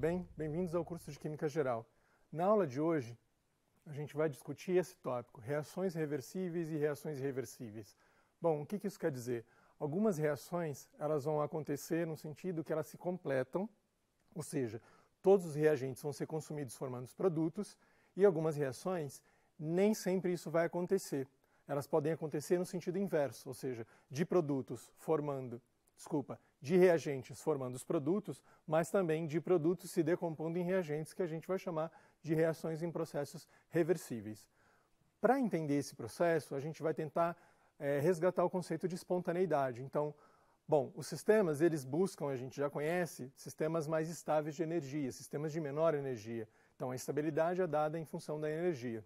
tudo bem? Bem-vindos ao curso de Química Geral. Na aula de hoje, a gente vai discutir esse tópico, reações reversíveis e reações irreversíveis. Bom, o que, que isso quer dizer? Algumas reações, elas vão acontecer no sentido que elas se completam, ou seja, todos os reagentes vão ser consumidos formando os produtos, e algumas reações, nem sempre isso vai acontecer. Elas podem acontecer no sentido inverso, ou seja, de produtos formando, desculpa, de reagentes formando os produtos, mas também de produtos se decompondo em reagentes, que a gente vai chamar de reações em processos reversíveis. Para entender esse processo, a gente vai tentar é, resgatar o conceito de espontaneidade. Então, bom, os sistemas, eles buscam, a gente já conhece, sistemas mais estáveis de energia, sistemas de menor energia. Então, a estabilidade é dada em função da energia.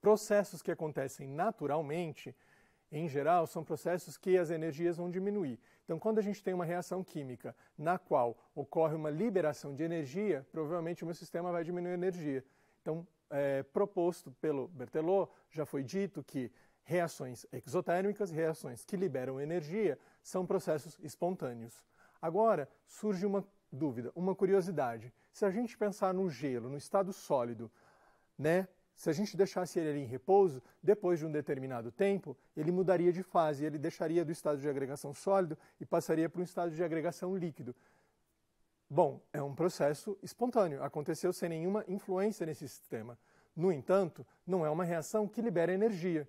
Processos que acontecem naturalmente, em geral, são processos que as energias vão diminuir. Então, quando a gente tem uma reação química na qual ocorre uma liberação de energia, provavelmente o meu sistema vai diminuir a energia. Então, é, proposto pelo Berthelot, já foi dito que reações exotérmicas, reações que liberam energia, são processos espontâneos. Agora, surge uma dúvida, uma curiosidade. Se a gente pensar no gelo, no estado sólido, né, se a gente deixasse ele em repouso, depois de um determinado tempo, ele mudaria de fase, ele deixaria do estado de agregação sólido e passaria para um estado de agregação líquido. Bom, é um processo espontâneo, aconteceu sem nenhuma influência nesse sistema. No entanto, não é uma reação que libera energia.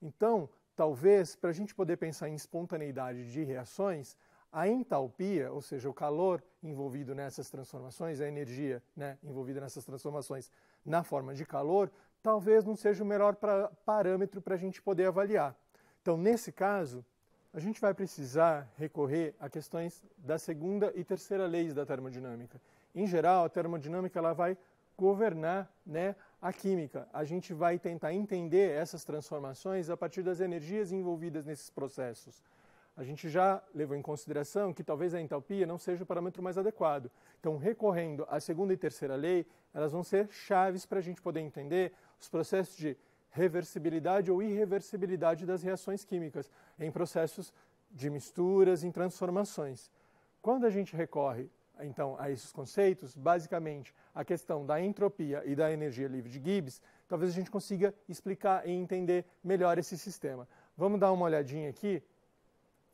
Então, talvez, para a gente poder pensar em espontaneidade de reações, a entalpia, ou seja, o calor envolvido nessas transformações, a energia né, envolvida nessas transformações na forma de calor, talvez não seja o melhor pra, parâmetro para a gente poder avaliar. Então, nesse caso, a gente vai precisar recorrer a questões da segunda e terceira leis da termodinâmica. Em geral, a termodinâmica ela vai governar né, a química. A gente vai tentar entender essas transformações a partir das energias envolvidas nesses processos a gente já levou em consideração que talvez a entalpia não seja o parâmetro mais adequado. Então, recorrendo à segunda e terceira lei, elas vão ser chaves para a gente poder entender os processos de reversibilidade ou irreversibilidade das reações químicas em processos de misturas, em transformações. Quando a gente recorre, então, a esses conceitos, basicamente, a questão da entropia e da energia livre de Gibbs, talvez a gente consiga explicar e entender melhor esse sistema. Vamos dar uma olhadinha aqui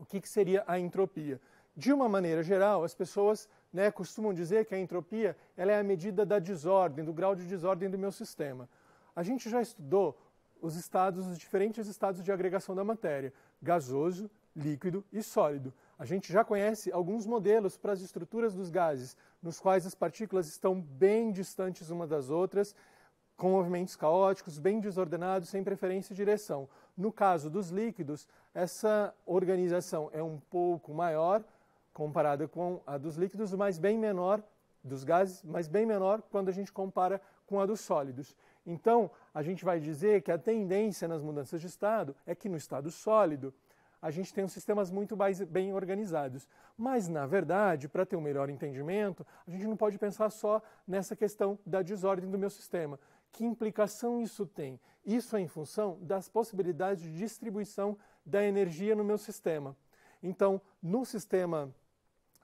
o que, que seria a entropia. De uma maneira geral, as pessoas né, costumam dizer que a entropia ela é a medida da desordem, do grau de desordem do meu sistema. A gente já estudou os estados, os diferentes estados de agregação da matéria, gasoso, líquido e sólido. A gente já conhece alguns modelos para as estruturas dos gases, nos quais as partículas estão bem distantes umas das outras com movimentos caóticos, bem desordenados, sem preferência e direção. No caso dos líquidos, essa organização é um pouco maior comparada com a dos líquidos, mas bem menor dos gases, mas bem menor quando a gente compara com a dos sólidos. Então, a gente vai dizer que a tendência nas mudanças de estado é que no estado sólido a gente tem os sistemas muito mais bem organizados. Mas, na verdade, para ter um melhor entendimento, a gente não pode pensar só nessa questão da desordem do meu sistema. Que implicação isso tem? Isso é em função das possibilidades de distribuição da energia no meu sistema. Então, no sistema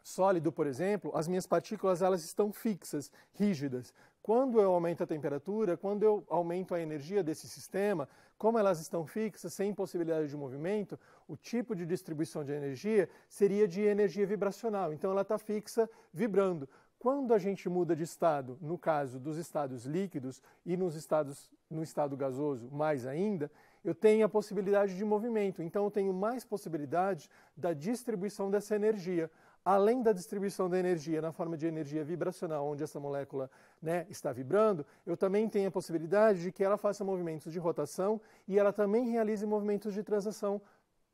sólido, por exemplo, as minhas partículas elas estão fixas, rígidas. Quando eu aumento a temperatura, quando eu aumento a energia desse sistema, como elas estão fixas, sem possibilidade de movimento, o tipo de distribuição de energia seria de energia vibracional. Então ela está fixa, vibrando. Quando a gente muda de estado, no caso dos estados líquidos e nos estados, no estado gasoso mais ainda, eu tenho a possibilidade de movimento, então eu tenho mais possibilidade da distribuição dessa energia. Além da distribuição da energia na forma de energia vibracional, onde essa molécula né, está vibrando, eu também tenho a possibilidade de que ela faça movimentos de rotação e ela também realize movimentos de transação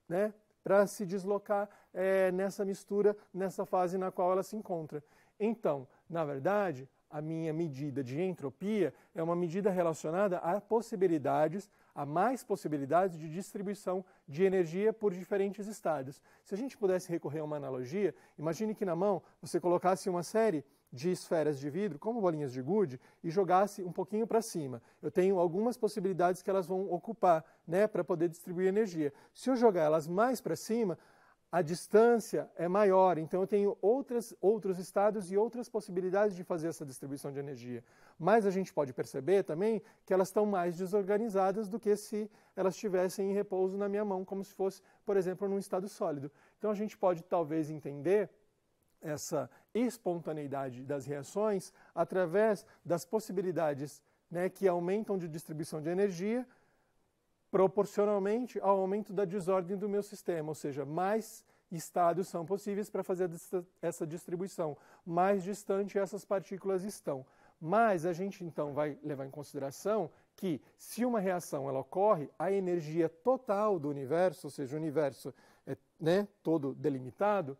né, para se deslocar é, nessa mistura, nessa fase na qual ela se encontra. Então, na verdade, a minha medida de entropia é uma medida relacionada a possibilidades, a mais possibilidades de distribuição de energia por diferentes estádios. Se a gente pudesse recorrer a uma analogia, imagine que na mão você colocasse uma série de esferas de vidro, como bolinhas de gude, e jogasse um pouquinho para cima. Eu tenho algumas possibilidades que elas vão ocupar, né, para poder distribuir energia. Se eu jogar elas mais para cima, a distância é maior, então eu tenho outras, outros estados e outras possibilidades de fazer essa distribuição de energia. Mas a gente pode perceber também que elas estão mais desorganizadas do que se elas estivessem em repouso na minha mão, como se fosse, por exemplo, num estado sólido. Então a gente pode talvez entender essa espontaneidade das reações através das possibilidades né, que aumentam de distribuição de energia proporcionalmente ao aumento da desordem do meu sistema, ou seja, mais estados são possíveis para fazer essa distribuição, mais distante essas partículas estão. Mas a gente então vai levar em consideração que se uma reação ela ocorre, a energia total do universo, ou seja, o universo é, né, todo delimitado,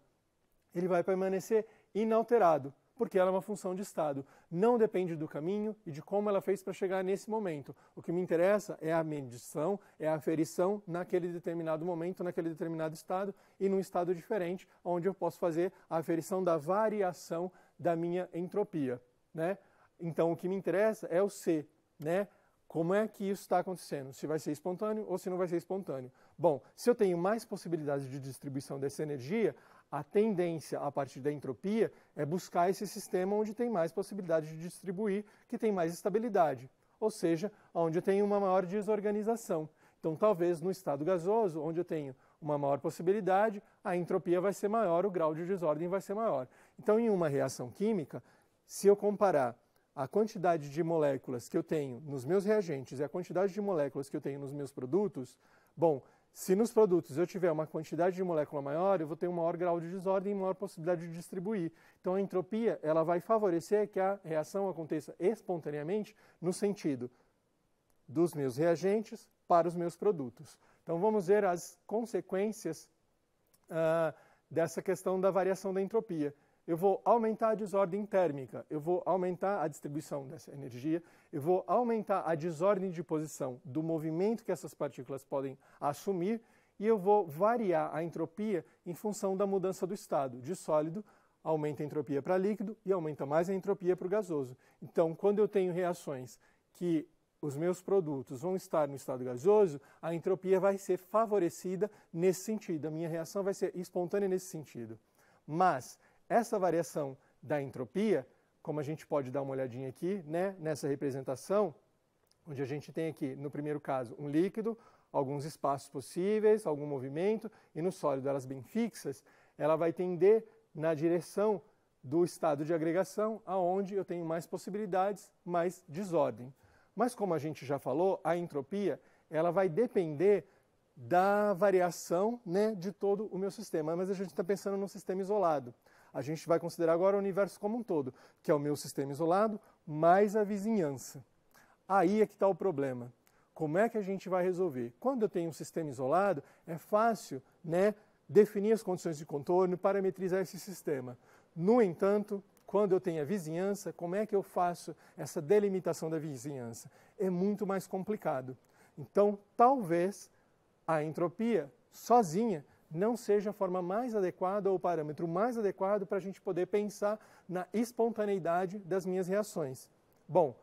ele vai permanecer inalterado porque ela é uma função de estado. Não depende do caminho e de como ela fez para chegar nesse momento. O que me interessa é a medição, é a aferição naquele determinado momento, naquele determinado estado e num estado diferente, onde eu posso fazer a aferição da variação da minha entropia, né? Então o que me interessa é o C, né? Como é que isso está acontecendo? Se vai ser espontâneo ou se não vai ser espontâneo? Bom, se eu tenho mais possibilidades de distribuição dessa energia, a tendência a partir da entropia é buscar esse sistema onde tem mais possibilidade de distribuir, que tem mais estabilidade, ou seja, onde eu tenho uma maior desorganização. Então, talvez no estado gasoso, onde eu tenho uma maior possibilidade, a entropia vai ser maior, o grau de desordem vai ser maior. Então, em uma reação química, se eu comparar a quantidade de moléculas que eu tenho nos meus reagentes e a quantidade de moléculas que eu tenho nos meus produtos, bom, se nos produtos eu tiver uma quantidade de molécula maior, eu vou ter um maior grau de desordem e maior possibilidade de distribuir. Então a entropia ela vai favorecer que a reação aconteça espontaneamente no sentido dos meus reagentes para os meus produtos. Então vamos ver as consequências ah, dessa questão da variação da entropia eu vou aumentar a desordem térmica, eu vou aumentar a distribuição dessa energia, eu vou aumentar a desordem de posição do movimento que essas partículas podem assumir e eu vou variar a entropia em função da mudança do estado. De sólido, aumenta a entropia para líquido e aumenta mais a entropia para o gasoso. Então, quando eu tenho reações que os meus produtos vão estar no estado gasoso, a entropia vai ser favorecida nesse sentido, a minha reação vai ser espontânea nesse sentido. Mas, essa variação da entropia, como a gente pode dar uma olhadinha aqui, né, nessa representação, onde a gente tem aqui, no primeiro caso, um líquido, alguns espaços possíveis, algum movimento, e no sólido elas bem fixas, ela vai tender na direção do estado de agregação, aonde eu tenho mais possibilidades, mais desordem. Mas como a gente já falou, a entropia, ela vai depender da variação né, de todo o meu sistema. Mas a gente está pensando num sistema isolado. A gente vai considerar agora o universo como um todo, que é o meu sistema isolado mais a vizinhança. Aí é que está o problema. Como é que a gente vai resolver? Quando eu tenho um sistema isolado, é fácil né, definir as condições de contorno, parametrizar esse sistema. No entanto, quando eu tenho a vizinhança, como é que eu faço essa delimitação da vizinhança? É muito mais complicado. Então, talvez a entropia sozinha não seja a forma mais adequada ou o parâmetro mais adequado para a gente poder pensar na espontaneidade das minhas reações. Bom,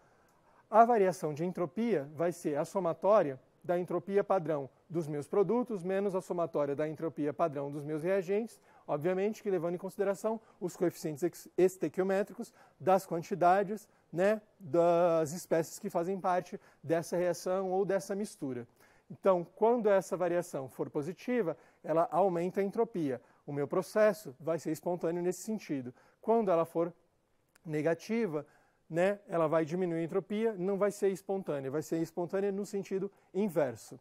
a variação de entropia vai ser a somatória da entropia padrão dos meus produtos menos a somatória da entropia padrão dos meus reagentes, obviamente que levando em consideração os coeficientes estequiométricos das quantidades né, das espécies que fazem parte dessa reação ou dessa mistura. Então, quando essa variação for positiva, ela aumenta a entropia. O meu processo vai ser espontâneo nesse sentido. Quando ela for negativa, né, ela vai diminuir a entropia, não vai ser espontânea, vai ser espontânea no sentido inverso.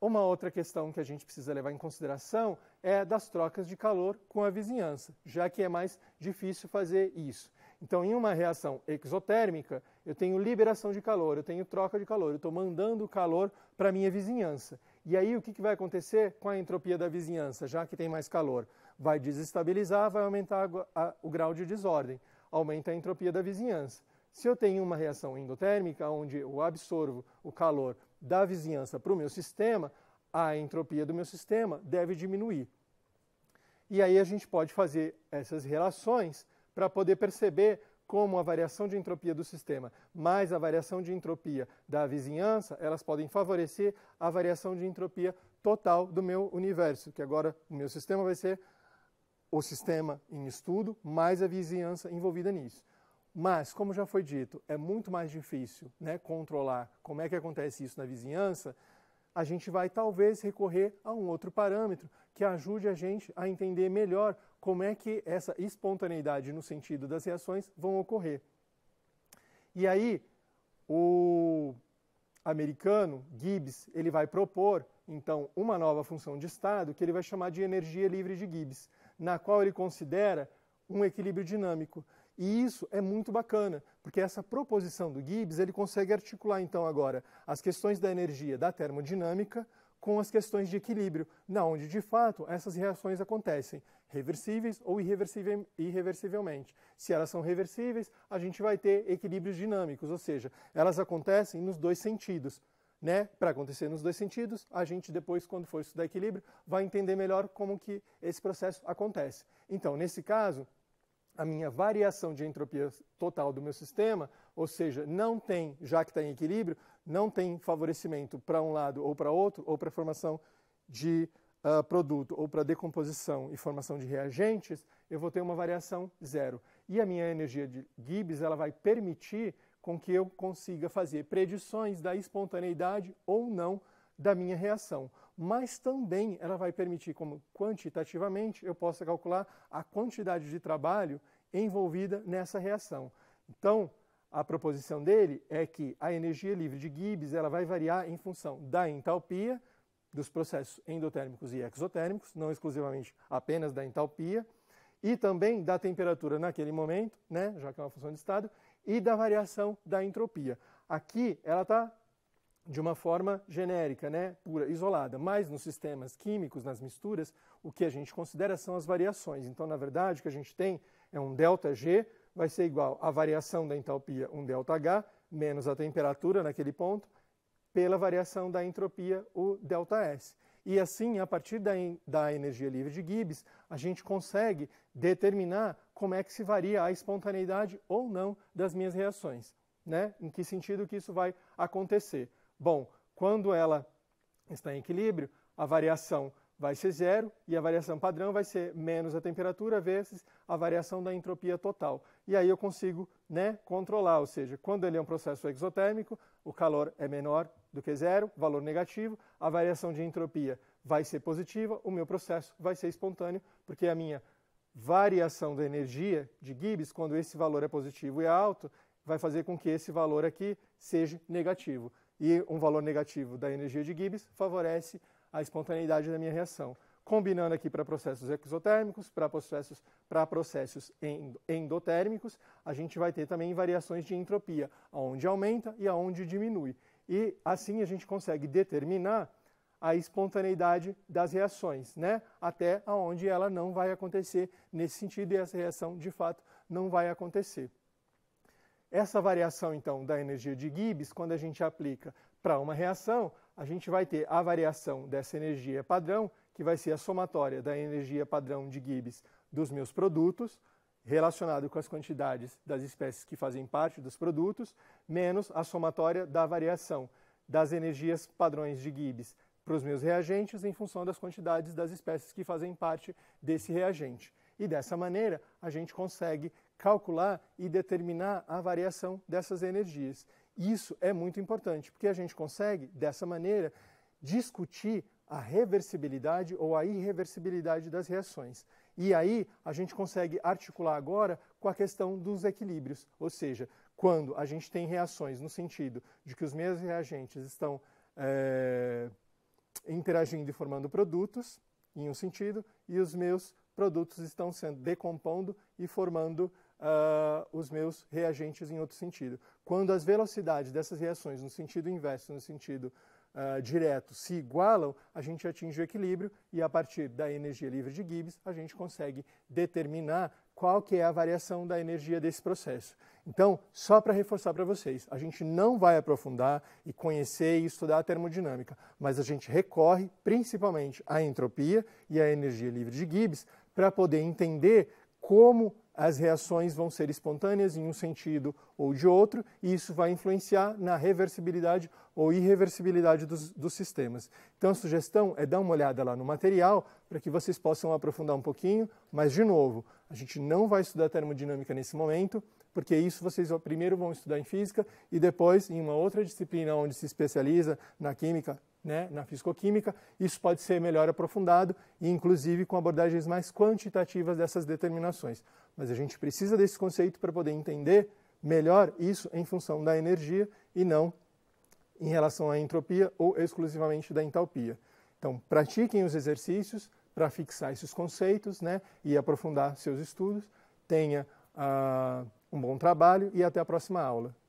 Uma outra questão que a gente precisa levar em consideração é das trocas de calor com a vizinhança, já que é mais difícil fazer isso. Então, em uma reação exotérmica, eu tenho liberação de calor, eu tenho troca de calor, eu estou mandando calor para a minha vizinhança. E aí o que, que vai acontecer com a entropia da vizinhança, já que tem mais calor? Vai desestabilizar, vai aumentar a, a, o grau de desordem, aumenta a entropia da vizinhança. Se eu tenho uma reação endotérmica, onde eu absorvo o calor da vizinhança para o meu sistema, a entropia do meu sistema deve diminuir. E aí a gente pode fazer essas relações para poder perceber como a variação de entropia do sistema mais a variação de entropia da vizinhança, elas podem favorecer a variação de entropia total do meu universo, que agora o meu sistema vai ser o sistema em estudo mais a vizinhança envolvida nisso. Mas, como já foi dito, é muito mais difícil né, controlar como é que acontece isso na vizinhança a gente vai talvez recorrer a um outro parâmetro que ajude a gente a entender melhor como é que essa espontaneidade no sentido das reações vão ocorrer. E aí, o americano Gibbs, ele vai propor então uma nova função de estado que ele vai chamar de energia livre de Gibbs, na qual ele considera um equilíbrio dinâmico. E isso é muito bacana, porque essa proposição do Gibbs, ele consegue articular então agora as questões da energia da termodinâmica com as questões de equilíbrio, na onde de fato essas reações acontecem, reversíveis ou irreversivelmente. Se elas são reversíveis, a gente vai ter equilíbrios dinâmicos, ou seja, elas acontecem nos dois sentidos. Né? Para acontecer nos dois sentidos, a gente depois, quando for estudar equilíbrio, vai entender melhor como que esse processo acontece. Então, nesse caso, a minha variação de entropia total do meu sistema, ou seja, não tem, já que está em equilíbrio, não tem favorecimento para um lado ou para outro, ou para a formação de uh, produto, ou para decomposição e formação de reagentes, eu vou ter uma variação zero. E a minha energia de Gibbs ela vai permitir com que eu consiga fazer predições da espontaneidade ou não da minha reação. Mas também ela vai permitir, como quantitativamente, eu possa calcular a quantidade de trabalho envolvida nessa reação. Então, a proposição dele é que a energia livre de Gibbs ela vai variar em função da entalpia dos processos endotérmicos e exotérmicos, não exclusivamente apenas da entalpia, e também da temperatura naquele momento, né, já que é uma função de estado, e da variação da entropia. Aqui ela está de uma forma genérica, né, pura, isolada, mas nos sistemas químicos, nas misturas, o que a gente considera são as variações. Então, na verdade, o que a gente tem é um delta G vai ser igual à variação da entalpia, um delta H, menos a temperatura naquele ponto, pela variação da entropia, o delta S. E assim, a partir da, da energia livre de Gibbs, a gente consegue determinar como é que se varia a espontaneidade ou não das minhas reações, né? Em que sentido que isso vai acontecer? Bom, quando ela está em equilíbrio, a variação vai ser zero e a variação padrão vai ser menos a temperatura vezes a variação da entropia total. E aí eu consigo né, controlar, ou seja, quando ele é um processo exotérmico, o calor é menor do que zero, valor negativo, a variação de entropia vai ser positiva, o meu processo vai ser espontâneo, porque a minha variação da energia de Gibbs, quando esse valor é positivo e é alto, vai fazer com que esse valor aqui seja negativo e um valor negativo da energia de Gibbs favorece a espontaneidade da minha reação. Combinando aqui para processos exotérmicos, para processos, para processos endotérmicos, a gente vai ter também variações de entropia, aonde aumenta e aonde diminui. E assim a gente consegue determinar a espontaneidade das reações, né? até aonde ela não vai acontecer nesse sentido e essa reação de fato não vai acontecer. Essa variação, então, da energia de Gibbs, quando a gente aplica para uma reação, a gente vai ter a variação dessa energia padrão, que vai ser a somatória da energia padrão de Gibbs dos meus produtos, relacionado com as quantidades das espécies que fazem parte dos produtos, menos a somatória da variação das energias padrões de Gibbs para os meus reagentes em função das quantidades das espécies que fazem parte desse reagente. E dessa maneira, a gente consegue calcular e determinar a variação dessas energias. Isso é muito importante, porque a gente consegue, dessa maneira, discutir a reversibilidade ou a irreversibilidade das reações. E aí a gente consegue articular agora com a questão dos equilíbrios, ou seja, quando a gente tem reações no sentido de que os mesmos reagentes estão é, interagindo e formando produtos, em um sentido, e os meus produtos estão sendo decompondo e formando uh, os meus reagentes em outro sentido. Quando as velocidades dessas reações no sentido inverso, no sentido uh, direto, se igualam, a gente atinge o equilíbrio e a partir da energia livre de Gibbs, a gente consegue determinar qual que é a variação da energia desse processo. Então, só para reforçar para vocês, a gente não vai aprofundar e conhecer e estudar a termodinâmica, mas a gente recorre principalmente à entropia e à energia livre de Gibbs para poder entender como as reações vão ser espontâneas em um sentido ou de outro, e isso vai influenciar na reversibilidade ou irreversibilidade dos, dos sistemas. Então, a sugestão é dar uma olhada lá no material para que vocês possam aprofundar um pouquinho, mas, de novo, a gente não vai estudar termodinâmica nesse momento, porque isso vocês primeiro vão estudar em física e depois em uma outra disciplina onde se especializa na química, né, na fisicoquímica. Isso pode ser melhor aprofundado, e inclusive com abordagens mais quantitativas dessas determinações. Mas a gente precisa desse conceito para poder entender melhor isso em função da energia e não em relação à entropia ou exclusivamente da entalpia. Então, pratiquem os exercícios para fixar esses conceitos né, e aprofundar seus estudos. Tenha uh, um bom trabalho e até a próxima aula.